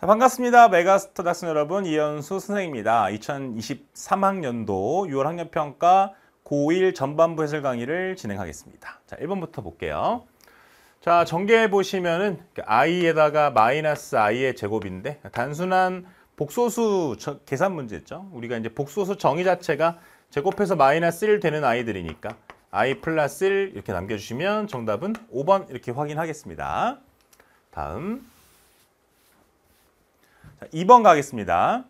자, 반갑습니다. 메가스터 닥슨 여러분, 이현수 선생입니다. 2023학년도 6월 학년평가 고1 전반부 해설 강의를 진행하겠습니다. 자, 1번부터 볼게요. 자, 전개해 보시면은 그 i에다가 마이너스 i의 제곱인데 단순한 복소수 저, 계산 문제죠. 우리가 이제 복소수 정의 자체가 제곱해서 마이너스 1 되는 아이들이니까 i 플러스 1 이렇게 남겨주시면 정답은 5번 이렇게 확인하겠습니다. 다음 자, 2번 가겠습니다.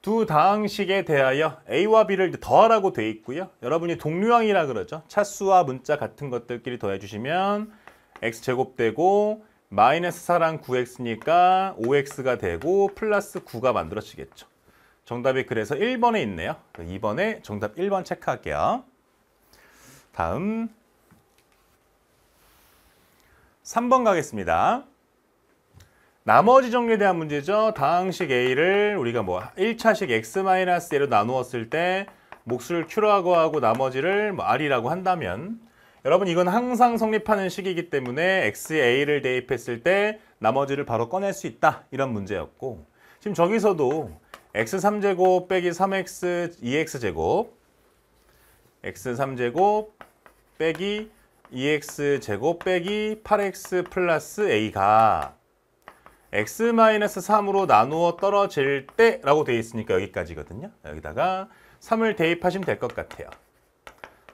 두 다항식에 대하여 A와 B를 더하라고 돼 있고요. 여러분이 동류항이라 그러죠. 차수와 문자 같은 것들끼리 더해 주시면 x제곱되고 마이너스 4랑 9x니까 5x가 되고 플러스 9가 만들어지겠죠. 정답이 그래서 1번에 있네요. 2번에 정답 1번 체크할게요. 다음 3번 가겠습니다. 나머지 정리에 대한 문제죠. 다항식 A를 우리가 뭐 1차식 X-A로 나누었을 때 몫을 Q라고 하고 나머지를 뭐 R이라고 한다면 여러분 이건 항상 성립하는 식이기 때문에 x A를 대입했을 때 나머지를 바로 꺼낼 수 있다. 이런 문제였고 지금 저기서도 X3제곱 빼기 3X 2X제곱 X3제곱 빼기 2X제곱 빼기 8X 플러스 A가 x-3으로 나누어 떨어질 때 라고 되어 있으니까 여기까지거든요. 여기다가 3을 대입하시면 될 것 같아요.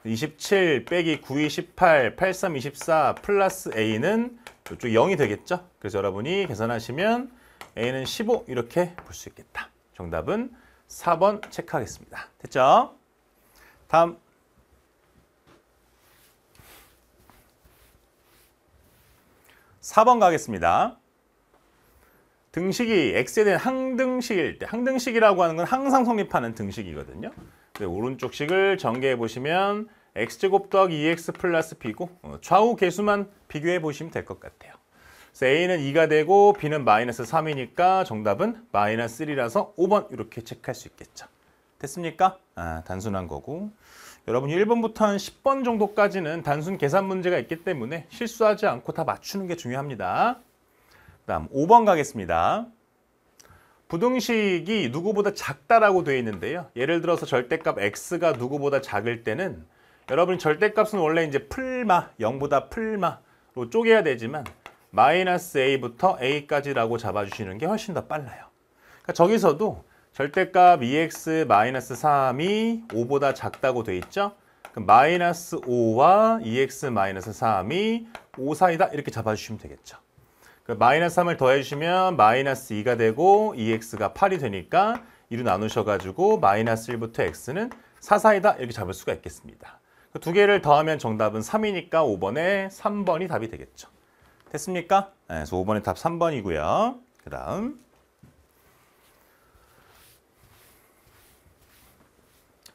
27 빼기 9, 2, 18, 8, 3, 24 플러스 a는 이쪽 0이 되겠죠. 그래서 여러분이 계산하시면 a는 15 이렇게 볼 수 있겠다. 정답은 4번 체크하겠습니다. 됐죠? 다음 4번 가겠습니다. 등식이 x에 대한 항등식일 때 항등식이라고 하는 건 항상 성립하는 등식이거든요. 오른쪽 식을 전개해 보시면 x제곱 더하기 2x 플러스 b고 어, 좌우 개수만 비교해 보시면 될 것 같아요. 그래 a는 2가 되고 b는 마이너스 3이니까 정답은 마이너스 3라서 5번 이렇게 체크할 수 있겠죠. 됐습니까? 아, 단순한 거고 여러분 1번부터 한 10번 정도까지는 단순 계산 문제가 있기 때문에 실수하지 않고 다 맞추는 게 중요합니다. 다음 5번 가겠습니다. 부등식이 누구보다 작다라고 되어 있는데요. 예를 들어서 절대값 x가 누구보다 작을 때는 여러분 절대값은 원래 이제 풀마 0보다 풀마로 쪼개야 되지만 마이너스 a부터 a까지라고 잡아주시는 게 훨씬 더 빨라요. 그러니까 저기서도 절대값 2x e 마이너스 3이 5보다 작다고 되어 있죠. 그 마이너스 5와 2x e 마이너스 3이 5 사이다 이렇게 잡아주시면 되겠죠. 그 마이너스 3을 더해주시면 마이너스 2가 되고 2x가 8이 되니까 2로 나누셔가지고 마이너스 1부터 x는 4 사이다 이렇게 잡을 수가 있겠습니다. 그두 개를 더하면 정답은 3이니까 5번에 3번이 답이 되겠죠. 됐습니까? 네, 그래서 5번의 답 3번이고요. 그 다음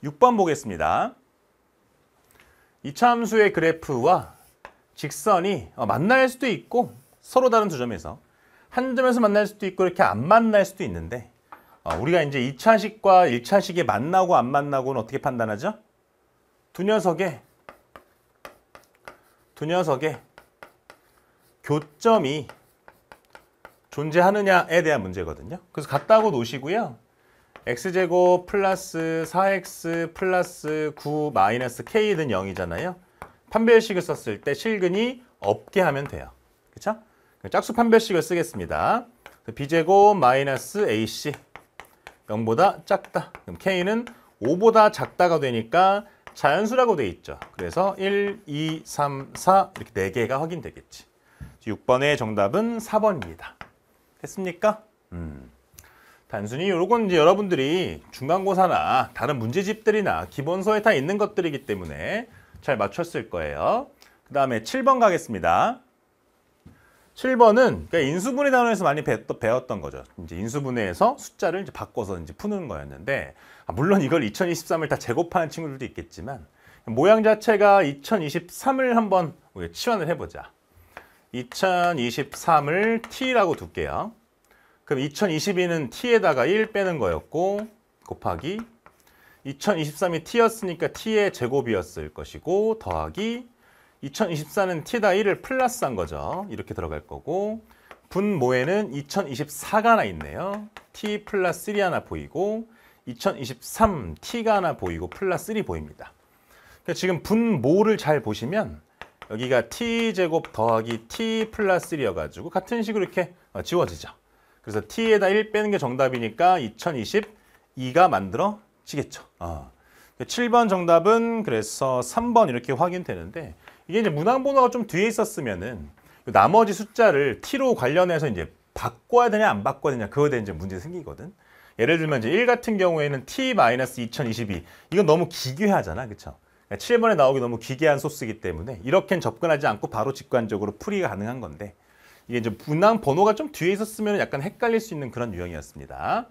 6번 보겠습니다. 이차함수의 그래프와 직선이 어, 만날 수도 있고 서로 다른 두 점에서 한 점에서 만날 수도 있고 이렇게 안 만날 수도 있는데 어, 우리가 이제 2차식과 1차식이 만나고 안 만나고는 어떻게 판단하죠? 두 녀석의 두 녀석의 교점이 존재하느냐에 대한 문제거든요. 그래서 같다고 놓으시고요. x제곱 플러스 4x 플러스 9 마이너스 k는 0이잖아요. 판별식을 썼을 때 실근이 없게 하면 돼요. 그렇죠? 짝수 판별식을 쓰겠습니다. B제곱 마이너스 AC 0보다 작다. 그럼 K는 5보다 작다가 되니까 자연수라고 돼 있죠. 그래서 1, 2, 3, 4 이렇게 4개가 확인되겠지. 6번의 정답은 4번입니다. 됐습니까? 음. 단순히 요건 이제 여러분들이 중간고사나 다른 문제집들이나 기본서에 다 있는 것들이기 때문에 잘 맞췄을 거예요. 그 다음에 7번 가겠습니다. 7번은 그러니까 인수분해 단원에서 많이 배웠던 거죠. 이제 인수분해에서 숫자를 이제 바꿔서 이제 푸는 거였는데 아, 물론 이걸 2023을 다 제곱하는 친구들도 있겠지만 모양 자체가 2023을 한번 치환을 해보자. 2023을 t라고 둘게요. 그럼 2022는 t에다가 1 빼는 거였고 곱하기 2023이 t였으니까 t의 제곱이었을 것이고 더하기 2024는 t 다 1을 플러스한 거죠. 이렇게 들어갈 거고 분모에는 2024가 하나 있네요. t 플러스 3이 하나 보이고 2023 t가 하나 보이고 플러스 3 보입니다. 그러니까 지금 분모를 잘 보시면 여기가 t제곱 더하기 t 플러스 3여가지고 같은 식으로 이렇게 어, 지워지죠. 그래서 t에다 1 빼는 게 정답이니까 2022가 만들어지겠죠. 어. 7번 정답은 그래서 3번 이렇게 확인되는데 이게 이제 문항번호가 좀 뒤에 있었으면은 그 나머지 숫자를 t로 관련해서 이제 바꿔야 되냐 안 바꿔야 되냐 그거에 대한 이제 문제 생기거든. 예를 들면 이제 1 같은 경우에는 t-2022 이건 너무 기괴하잖아. 그렇죠? 7번에 그러니까 나오기 너무 기괴한 소스이기 때문에 이렇게는 접근하지 않고 바로 직관적으로 풀이가 가능한 건데 이게 이제 문항 번호가 좀 뒤에 있었으면 약간 헷갈릴 수 있는 그런 유형이었습니다.